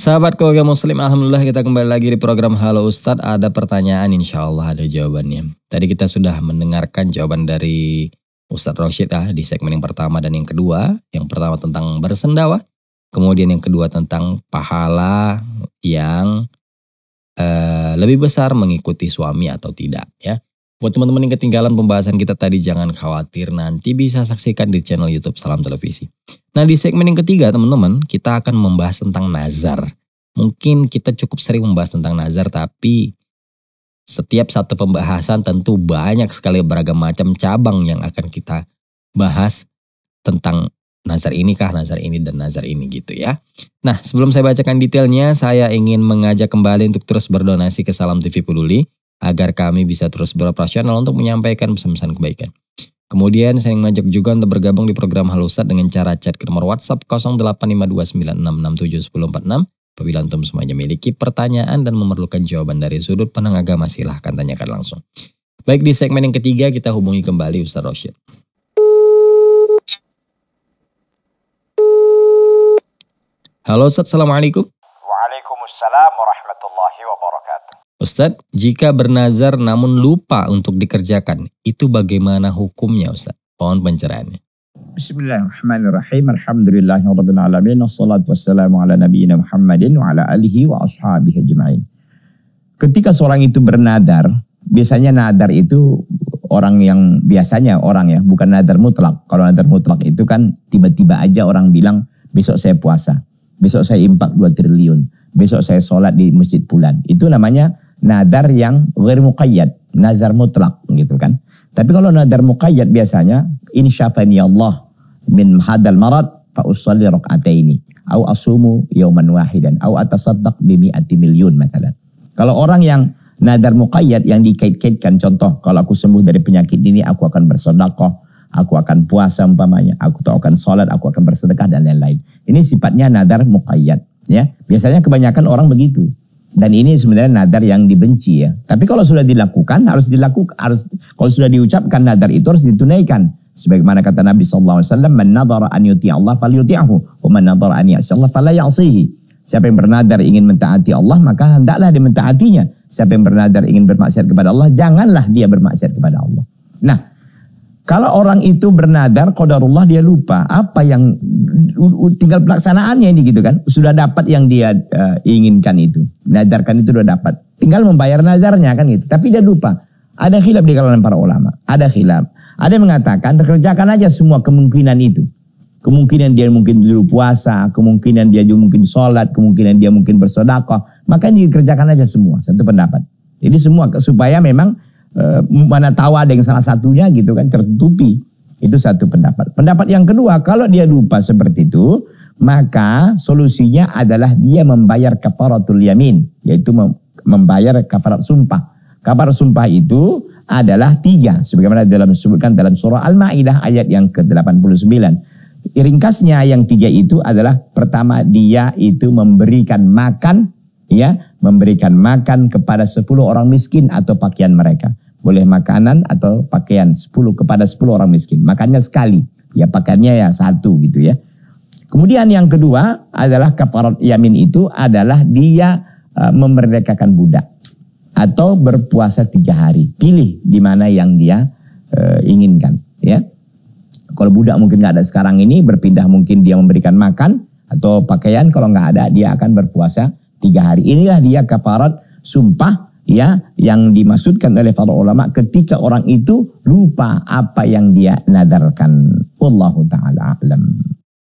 Sahabat keluarga muslim, Alhamdulillah kita kembali lagi di program Halo Ustadz. Ada pertanyaan insya Allah ada jawabannya. Tadi kita sudah mendengarkan jawaban dari Ustadz Rashid ah, di segmen yang pertama dan yang kedua. Yang pertama tentang bersendawa. Kemudian yang kedua tentang pahala yang lebih besar mengikuti suami atau tidak ya. Buat teman-teman yang ketinggalan pembahasan kita tadi jangan khawatir nanti bisa saksikan di channel YouTube Salam Televisi. Nah di segmen yang ketiga teman-teman kita akan membahas tentang nazar. Mungkin kita cukup sering membahas tentang nazar tapi setiap satu pembahasan tentu banyak sekali beragam macam cabang yang akan kita bahas tentang nazar ini kah, nazar ini dan nazar ini gitu ya. Nah, sebelum saya bacakan detailnya, saya ingin mengajak kembali untuk terus berdonasi ke Salam TV Pululi agar kami bisa terus beroperasional untuk menyampaikan pesan-pesan kebaikan. Kemudian saya mengajak juga untuk bergabung di program Halusat dengan cara chat ke nomor WhatsApp 085296671046. Apabila antum semuanya memiliki pertanyaan dan memerlukan jawaban dari sudut pandang agama silahkan tanyakan langsung. Baik di segmen yang ketiga kita hubungi kembali Ustaz Rosyid. Halo Ustaz, Assalamualaikum. Waalaikumsalam warahmatullahi wabarakatuh. Ustaz, jika bernazar namun lupa untuk dikerjakan, itu bagaimana hukumnya Ustaz? Pohon pencerahannya. Bismillahirrahmanirrahim. Alhamdulillahirrahmanirrahim. Wassalatu wassalamu ala nabiyina Muhammadin wa ala alihi wa ashabihi ajma'in. Ketika seorang itu bernadar, biasanya nadar itu orang yang biasanya orang ya, bukan nadar mutlak. Kalau nadar mutlak itu kan tiba-tiba aja orang bilang besok saya puasa. Besok saya impak 2 triliun. Besok saya sholat di masjid bulan. Itu namanya nadar yang ghair muqayyad. Nazar mutlak gitu kan. Tapi kalau nadar muqayyad biasanya insyafani Allah min hadal marad fa usalli ini au asumu yauman wahidan au atasaddaq bimi ati milyun misalnya. Kalau orang yang nadar muqayyad yang dikait-kaitkan contoh kalau aku sembuh dari penyakit ini aku akan bersodakoh, aku akan puasa umpamanya, aku tak akan sholat, aku akan bersedekah dan lain-lain. Ini sifatnya nadar muqayyad ya. Biasanya kebanyakan orang begitu. Dan ini sebenarnya nadar yang dibenci ya. Tapi kalau sudah dilakukan harus dilakukan harus kalau sudah diucapkan nadar itu harus ditunaikan. Sebagaimana kata Nabi sallallahu alaihi wasallam, "Man an yuti Allah falyuti'hu, wa man an ya'si Allah fala ya'sihi." Siapa yang bernadar ingin mentaati Allah, maka hendaklah dia mentaatinya. Siapa yang bernadar ingin bermaksiat kepada Allah, janganlah dia bermaksiat kepada Allah. Nah, kalau orang itu bernadar, kodarullah dia lupa apa yang tinggal pelaksanaannya ini gitu kan. Sudah dapat yang dia uh, inginkan itu. Nadarkan itu sudah dapat. Tinggal membayar nazarnya kan gitu. Tapi dia lupa. Ada khilaf di kalangan para ulama. Ada khilaf. Ada yang mengatakan kerjakan aja semua kemungkinan itu. Kemungkinan dia mungkin dulu puasa, kemungkinan dia juga mungkin sholat, kemungkinan dia mungkin bersodakoh. Maka dikerjakan aja semua, satu pendapat. Jadi semua supaya memang Eh, mana tahu ada yang salah satunya gitu kan tertutupi. Itu satu pendapat. Pendapat yang kedua, kalau dia lupa seperti itu, maka solusinya adalah dia membayar kafaratul yamin, yaitu membayar kafarat sumpah. Kafarat sumpah itu adalah tiga, sebagaimana dalam disebutkan dalam surah Al-Maidah ayat yang ke-89. Ringkasnya yang tiga itu adalah pertama dia itu memberikan makan ya, memberikan makan kepada 10 orang miskin atau pakaian mereka boleh makanan atau pakaian 10 kepada 10 orang miskin. Makannya sekali, ya pakannya ya satu gitu ya. Kemudian yang kedua adalah kafarat yamin itu adalah dia e, memerdekakan budak atau berpuasa tiga hari. Pilih di mana yang dia e, inginkan ya. Kalau budak mungkin nggak ada sekarang ini berpindah mungkin dia memberikan makan atau pakaian kalau nggak ada dia akan berpuasa tiga hari. Inilah dia kafarat sumpah ya yang dimaksudkan oleh para ulama ketika orang itu lupa apa yang dia nadarkan. Wallahu taala alam.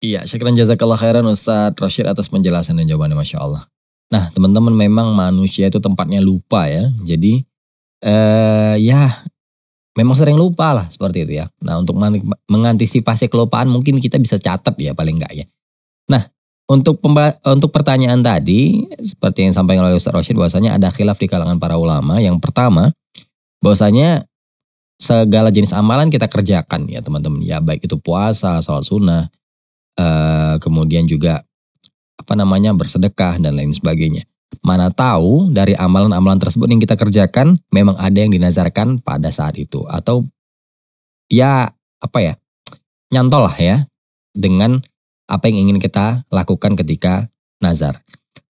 Iya, syukran jazakallah khairan Ustaz Rashid atas penjelasan dan jawabannya Masya Allah. Nah teman-teman memang manusia itu tempatnya lupa ya. Jadi eh, ya memang sering lupa lah seperti itu ya. Nah untuk mengantisipasi kelupaan mungkin kita bisa catat ya paling enggak ya. Nah untuk untuk pertanyaan tadi, seperti yang sampai oleh Ustaz Rashid, bahwasanya ada khilaf di kalangan para ulama. Yang pertama, bahwasanya segala jenis amalan kita kerjakan ya teman-teman. Ya baik itu puasa, sholat sunnah, eh, kemudian juga apa namanya bersedekah dan lain sebagainya. Mana tahu dari amalan-amalan tersebut yang kita kerjakan memang ada yang dinazarkan pada saat itu atau ya apa ya nyantol lah ya dengan apa yang ingin kita lakukan ketika nazar.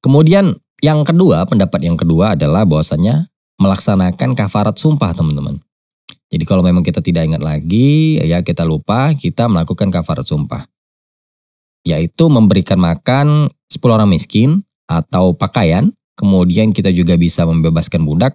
Kemudian yang kedua, pendapat yang kedua adalah bahwasanya melaksanakan kafarat sumpah teman-teman. Jadi kalau memang kita tidak ingat lagi, ya kita lupa, kita melakukan kafarat sumpah. Yaitu memberikan makan 10 orang miskin atau pakaian, kemudian kita juga bisa membebaskan budak,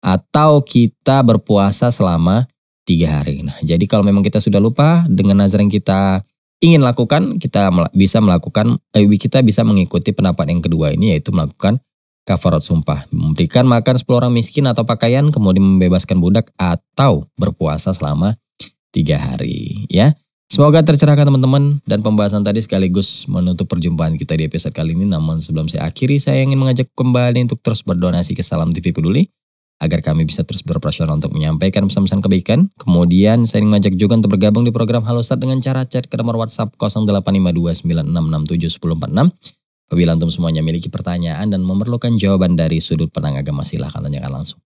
atau kita berpuasa selama tiga hari. Nah, jadi kalau memang kita sudah lupa dengan nazar yang kita ingin lakukan, kita bisa melakukan, eh, kita bisa mengikuti pendapat yang kedua ini yaitu melakukan kafarat sumpah, memberikan makan 10 orang miskin atau pakaian, kemudian membebaskan budak atau berpuasa selama tiga hari. Ya, semoga tercerahkan teman-teman dan pembahasan tadi sekaligus menutup perjumpaan kita di episode kali ini. Namun sebelum saya akhiri, saya ingin mengajak kembali untuk terus berdonasi ke Salam TV Peduli agar kami bisa terus beroperasional untuk menyampaikan pesan-pesan kebaikan. Kemudian saya ingin mengajak juga untuk bergabung di program Halo Start dengan cara chat ke nomor WhatsApp 085296671046. Apabila antum semuanya memiliki pertanyaan dan memerlukan jawaban dari sudut pandang agama silahkan tanyakan langsung.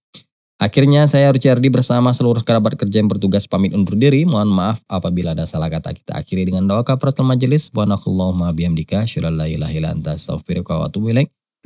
Akhirnya saya Ricciardi bersama seluruh kerabat kerja yang bertugas pamit undur diri. Mohon maaf apabila ada salah kata kita akhiri dengan doa kafaratul majelis. Wa bihamdika asyhadu an la ilaha illa wa